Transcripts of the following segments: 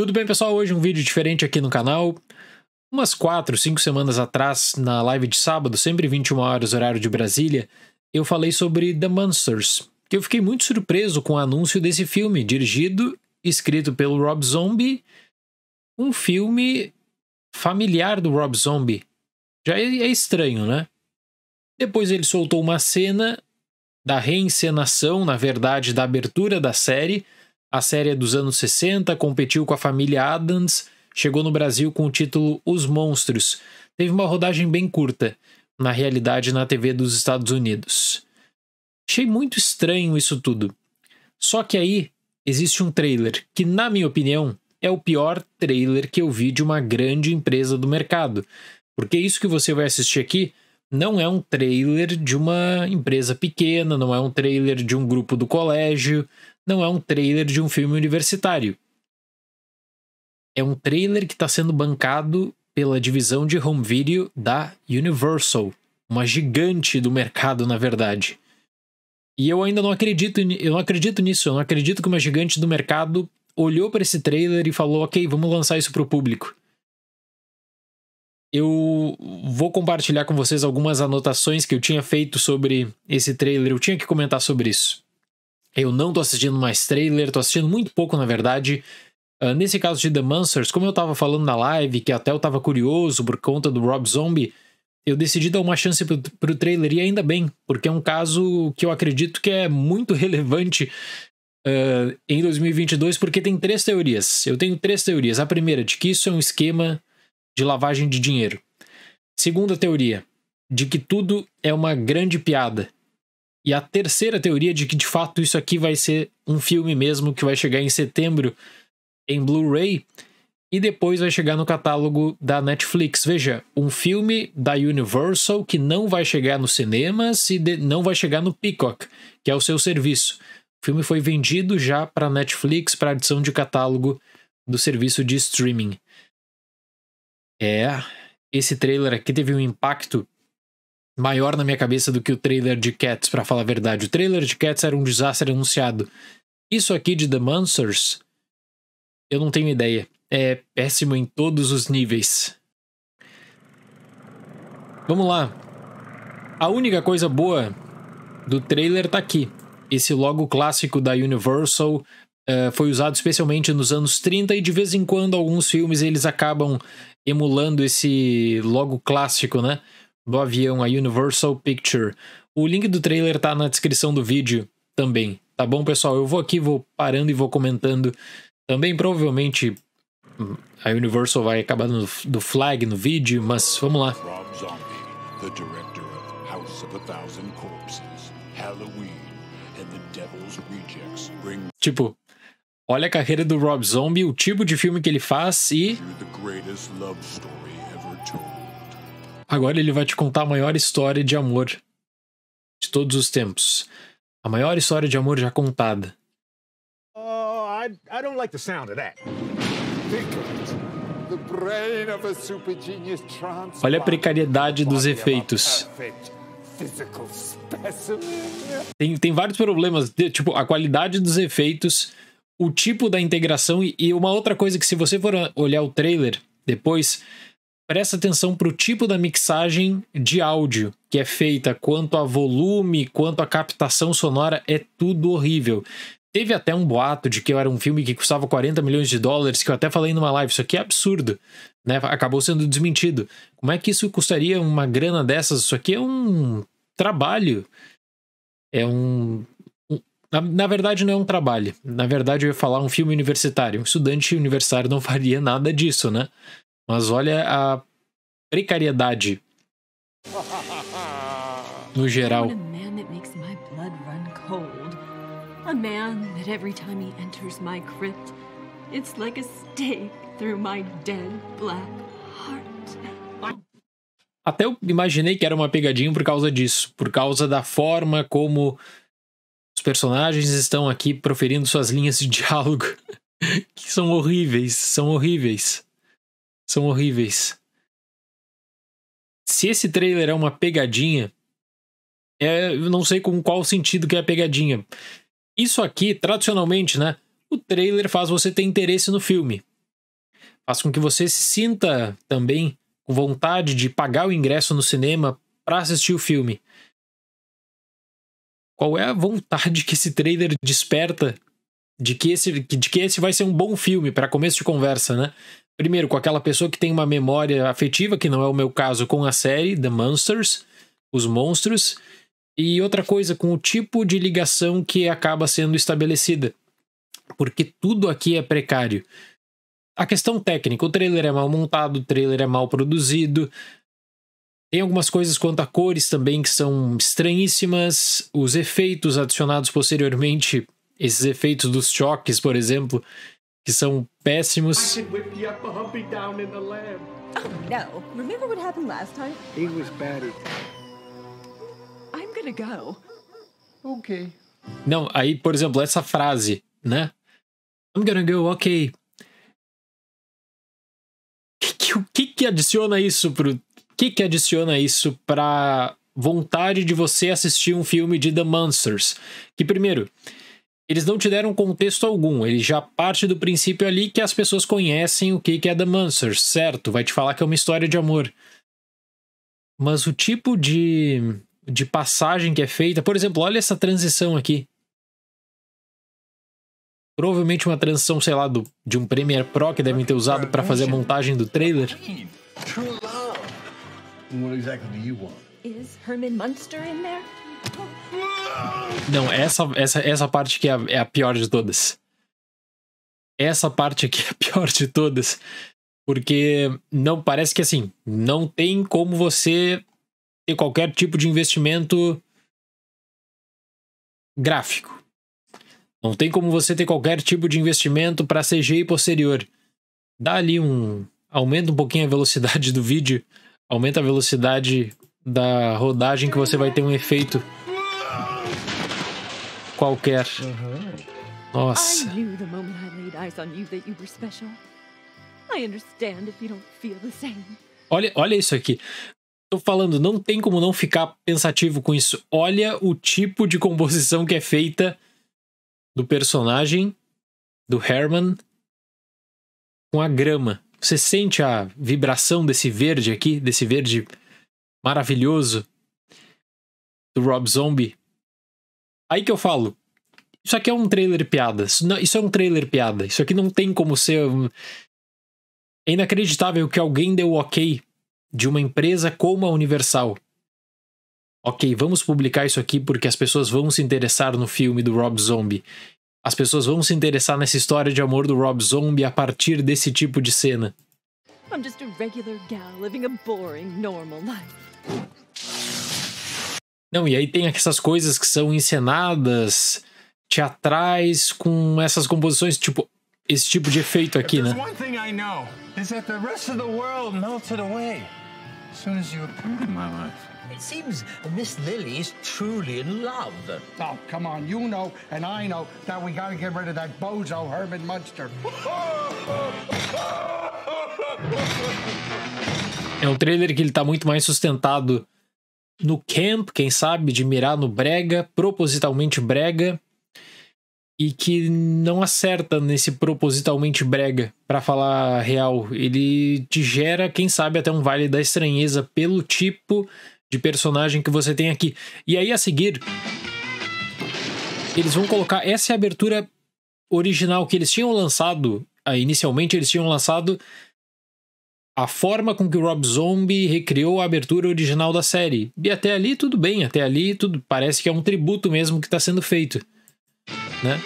Tudo bem, pessoal? Hoje um vídeo diferente aqui no canal. Umas 4, 5 semanas atrás, na live de sábado, sempre 21 horas, horário de Brasília, eu falei sobre The Monsters, que eu fiquei muito surpreso com o anúncio desse filme, dirigido e escrito pelo Rob Zombie, um filme familiar do Rob Zombie. Já é, é estranho, né? Depois ele soltou uma cena da reencenação, na verdade, da abertura da série, a série é dos anos 60, competiu com a família Adams, chegou no Brasil com o título Os Monstros. Teve uma rodagem bem curta, na realidade na TV dos Estados Unidos. Achei muito estranho isso tudo. Só que aí existe um trailer que, na minha opinião, é o pior trailer que eu vi de uma grande empresa do mercado. Porque isso que você vai assistir aqui não é um trailer de uma empresa pequena, não é um trailer de um grupo do colégio, não é um trailer de um filme universitário. É um trailer que está sendo bancado pela divisão de home video da Universal, uma gigante do mercado, na verdade. E eu ainda não acredito, eu não acredito nisso, eu não acredito que uma gigante do mercado olhou para esse trailer e falou: "OK, vamos lançar isso para o público". Eu vou compartilhar com vocês algumas anotações que eu tinha feito sobre esse trailer, eu tinha que comentar sobre isso. Eu não tô assistindo mais trailer, tô assistindo muito pouco, na verdade. Uh, nesse caso de The Monsters, como eu tava falando na live, que até eu tava curioso por conta do Rob Zombie, eu decidi dar uma chance pro, pro trailer e ainda bem, porque é um caso que eu acredito que é muito relevante uh, em 2022, porque tem três teorias. Eu tenho três teorias. A primeira, de que isso é um esquema de lavagem de dinheiro. Segunda teoria, de que tudo é uma grande piada e a terceira teoria de que de fato isso aqui vai ser um filme mesmo que vai chegar em setembro em Blu-ray e depois vai chegar no catálogo da Netflix. Veja, um filme da Universal que não vai chegar nos cinemas e não vai chegar no Peacock, que é o seu serviço. O filme foi vendido já para Netflix para adição de catálogo do serviço de streaming. É, esse trailer aqui teve um impacto maior na minha cabeça do que o trailer de Cats, para falar a verdade. O trailer de Cats era um desastre anunciado. Isso aqui de The Monsters, eu não tenho ideia. É péssimo em todos os níveis. Vamos lá. A única coisa boa do trailer tá aqui. Esse logo clássico da Universal uh, foi usado especialmente nos anos 30 e de vez em quando alguns filmes eles acabam emulando esse logo clássico, né? do avião, a Universal Picture. O link do trailer tá na descrição do vídeo também, tá bom, pessoal? Eu vou aqui, vou parando e vou comentando. Também provavelmente a Universal vai acabar no, do flag no vídeo, mas vamos lá. Rob Zombie, the director of House of a Thousand Corpses, Halloween and the Devil's Rejects bring... Tipo, olha a carreira do Rob Zombie, o tipo de filme que ele faz e... The greatest love story ever told. Agora ele vai te contar a maior história de amor de todos os tempos. A maior história de amor já contada. Oh, I, I don't like the sound of that. Olha a precariedade dos efeitos. Tem, tem vários problemas, tipo, a qualidade dos efeitos, o tipo da integração e, e uma outra coisa que se você for olhar o trailer depois, Presta atenção para o tipo da mixagem de áudio que é feita, quanto a volume, quanto a captação sonora, é tudo horrível. Teve até um boato de que era um filme que custava 40 milhões de dólares, que eu até falei numa live, isso aqui é absurdo, né? Acabou sendo desmentido. Como é que isso custaria uma grana dessas? Isso aqui é um trabalho. É um. Na, na verdade, não é um trabalho. Na verdade, eu ia falar um filme universitário. Um estudante universitário não faria nada disso, né? Mas olha a precariedade no geral. A man that every time he enters my crypt, it's like a stake through my dead black heart. Até eu imaginei que era uma pegadinha por causa disso, por causa da forma como os personagens estão aqui proferindo suas linhas de diálogo, que são horríveis, são horríveis são horríveis. Se esse trailer é uma pegadinha, é, eu não sei com qual sentido que é a pegadinha. Isso aqui, tradicionalmente, né? O trailer faz você ter interesse no filme. Faz com que você se sinta também com vontade de pagar o ingresso no cinema para assistir o filme. Qual é a vontade que esse trailer desperta de que esse, de que esse vai ser um bom filme para começo de conversa, né? primeiro, com aquela pessoa que tem uma memória afetiva, que não é o meu caso, com a série The Monsters, Os Monstros, e outra coisa, com o tipo de ligação que acaba sendo estabelecida. Porque tudo aqui é precário. A questão técnica, o trailer é mal montado, o trailer é mal produzido, tem algumas coisas quanto a cores também que são estranhíssimas. Os efeitos adicionados posteriormente, esses efeitos dos choques, por exemplo, que são péssimos. Oh, Remember what happened last time? was I'm gonna go. Okay. Não, aí, por exemplo, essa frase, né? I'm gonna go, ok. O que, que, que adiciona isso pro. O que, que adiciona isso pra vontade de você assistir um filme de The Monsters? Que primeiro, eles não te deram contexto algum, ele já parte do princípio ali que as pessoas conhecem o que é The Munster, certo? Vai te falar que é uma história de amor. Mas o tipo de, de passagem que é feita, por exemplo, olha essa transição aqui. Provavelmente uma transição, sei lá, do, de um Premiere Pro que devem ter usado para fazer a montagem do trailer. what exactly do you want? Is Herman Munster in there? Não, essa, essa, essa parte aqui é a, é a pior de todas. Essa parte aqui é a pior de todas. Porque não parece que assim, não tem como você ter qualquer tipo de investimento gráfico. Não tem como você ter qualquer tipo de investimento para CGI posterior. Dá ali um. Aumenta um pouquinho a velocidade do vídeo, aumenta a velocidade da rodagem que você vai ter um efeito qualquer. Nossa. Olha, olha isso aqui. Tô falando, não tem como não ficar pensativo com isso. Olha o tipo de composição que é feita do personagem, do Herman, com a grama. Você sente a vibração desse verde aqui, desse verde maravilhoso do Rob Zombie. Aí que eu falo. Isso aqui é um trailer piada. Isso, não, isso é um trailer piada. Isso aqui não tem como ser. Um... É inacreditável que alguém deu ok de uma empresa como a Universal. Ok, vamos publicar isso aqui porque as pessoas vão se interessar no filme do Rob Zombie. As pessoas vão se interessar nessa história de amor do Rob Zombie a partir desse tipo de cena. I'm just a regular gal living a boring normal life. Não, e aí tem essas coisas que são encenadas, teatrais, com essas composições, tipo, esse tipo de efeito aqui, né? It seems Miss Lily is truly in love. Oh, come on. You know, and I know, that we gotta get rid of that bozo Herman Munster. É um trailer que ele tá muito mais sustentado no camp, quem sabe, de mirar no brega, propositalmente brega, e que não acerta nesse propositalmente brega, para falar real. Ele te gera, quem sabe, até um vale da estranheza pelo tipo de personagem que você tem aqui. E aí a seguir, eles vão colocar essa é abertura original que eles tinham lançado. Ah, inicialmente eles tinham lançado a forma com que o Rob Zombie recriou a abertura original da série. E até ali tudo bem, até ali tudo parece que é um tributo mesmo que está sendo feito, né?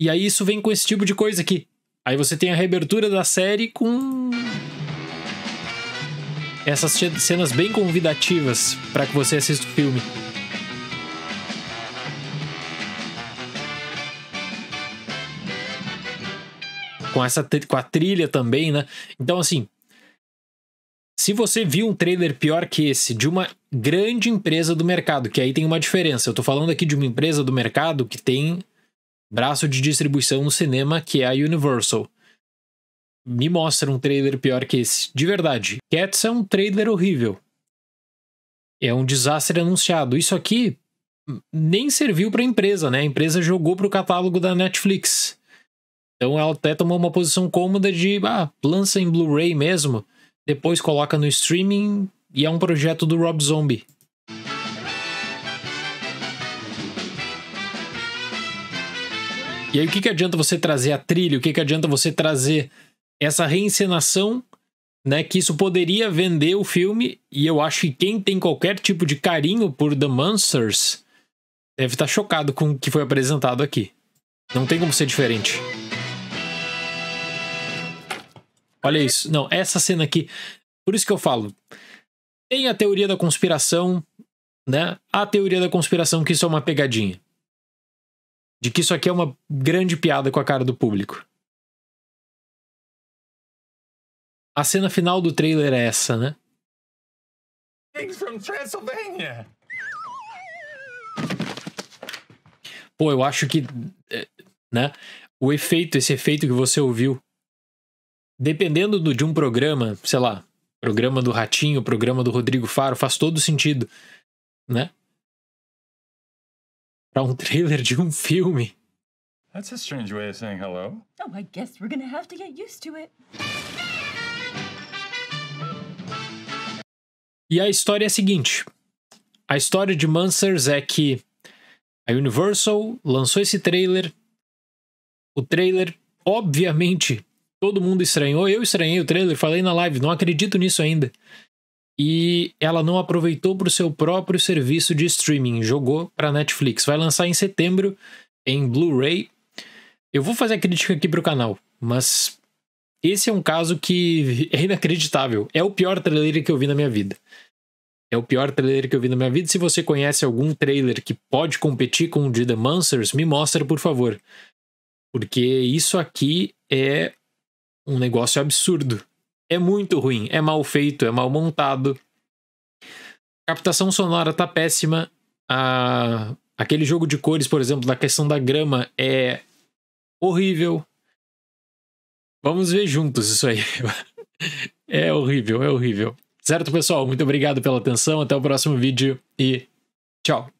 E aí isso vem com esse tipo de coisa aqui. Aí você tem a reabertura da série com essas cenas bem convidativas para que você assista o filme. com essa com a trilha também, né? Então assim, se você viu um trailer pior que esse de uma grande empresa do mercado, que aí tem uma diferença. Eu tô falando aqui de uma empresa do mercado que tem braço de distribuição no cinema, que é a Universal. Me mostra um trailer pior que esse, de verdade. Cats é um trailer horrível. É um desastre anunciado. Isso aqui nem serviu para a empresa, né? A empresa jogou para o catálogo da Netflix. Então ela até tomou uma posição cômoda de ah, lança em Blu-ray mesmo, depois coloca no streaming e é um projeto do Rob Zombie. E aí o que, que adianta você trazer a trilha, o que, que adianta você trazer essa reencenação, né, que isso poderia vender o filme, e eu acho que quem tem qualquer tipo de carinho por The Monsters deve estar tá chocado com o que foi apresentado aqui. Não tem como ser diferente. Olha isso. Não, essa cena aqui. Por isso que eu falo. Tem a teoria da conspiração, né? A teoria da conspiração que isso é uma pegadinha. De que isso aqui é uma grande piada com a cara do público. A cena final do trailer é essa, né? Pô, eu acho que, eh, né? O efeito, esse efeito que você ouviu dependendo do, de um programa, sei lá, programa do Ratinho, programa do Rodrigo Faro, faz todo sentido, né? Para um trailer de um filme. That's a strange way of saying hello. Oh, I guess we're gonna have to get used to it. E a história é a seguinte: a história de Monsters é que a Universal lançou esse trailer. O trailer, obviamente, Todo mundo estranhou, eu estranhei o trailer, falei na live, não acredito nisso ainda. E ela não aproveitou para o seu próprio serviço de streaming, jogou para Netflix. Vai lançar em setembro em Blu-ray. Eu vou fazer a crítica aqui pro canal, mas esse é um caso que é inacreditável. É o pior trailer que eu vi na minha vida. É o pior trailer que eu vi na minha vida. Se você conhece algum trailer que pode competir com o de The Monsters, me mostra, por favor. Porque isso aqui é um negócio absurdo. É muito ruim, é mal feito, é mal montado. A captação sonora tá péssima. A... Aquele jogo de cores, por exemplo, da questão da grama é horrível. Vamos ver juntos isso aí. é horrível, é horrível. Certo, pessoal? Muito obrigado pela atenção. Até o próximo vídeo e tchau.